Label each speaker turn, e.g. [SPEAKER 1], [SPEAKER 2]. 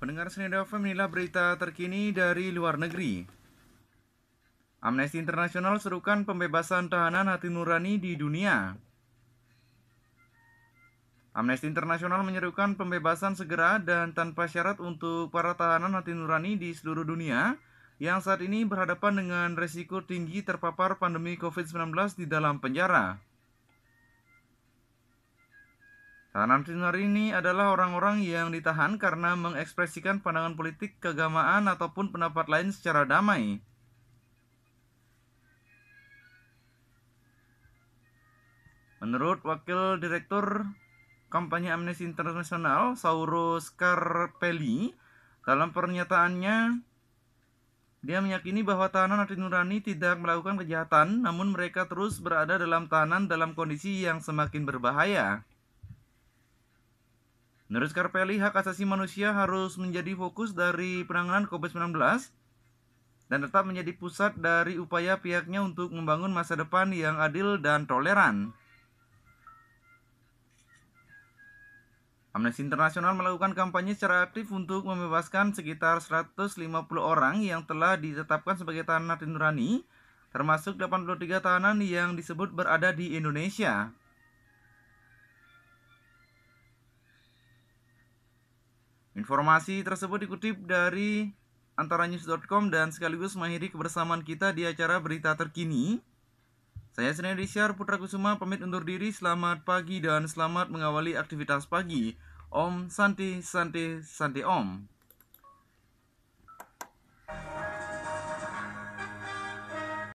[SPEAKER 1] Pendengar Senin FM inilah berita terkini dari luar negeri. Amnesty International serukan pembebasan tahanan hati nurani di dunia. Amnesty International menyerukan pembebasan segera dan tanpa syarat untuk para tahanan hati nurani di seluruh dunia yang saat ini berhadapan dengan resiko tinggi terpapar pandemi COVID-19 di dalam penjara. Tahanan senior ini adalah orang-orang yang ditahan karena mengekspresikan pandangan politik, keagamaan, ataupun pendapat lain secara damai. Menurut Wakil Direktur Kampanye Amnesty Internasional, Sauro Scarpelli, dalam pernyataannya, dia meyakini bahwa tahanan hati nurani tidak melakukan kejahatan, namun mereka terus berada dalam tahanan dalam kondisi yang semakin berbahaya. Menurut Scarpelli, hak asasi manusia harus menjadi fokus dari penanganan COVID-19 dan tetap menjadi pusat dari upaya pihaknya untuk membangun masa depan yang adil dan toleran. Amnesty International melakukan kampanye secara aktif untuk membebaskan sekitar 150 orang yang telah ditetapkan sebagai tahanan nurani, termasuk 83 tahanan yang disebut berada di Indonesia. Informasi tersebut dikutip dari antaranews.com dan sekaligus mengakhiri kebersamaan kita di acara berita terkini. Saya Senin Syar Putra Kusuma pamit undur diri. Selamat pagi dan selamat mengawali aktivitas pagi. Om Santi Santi Santi Om.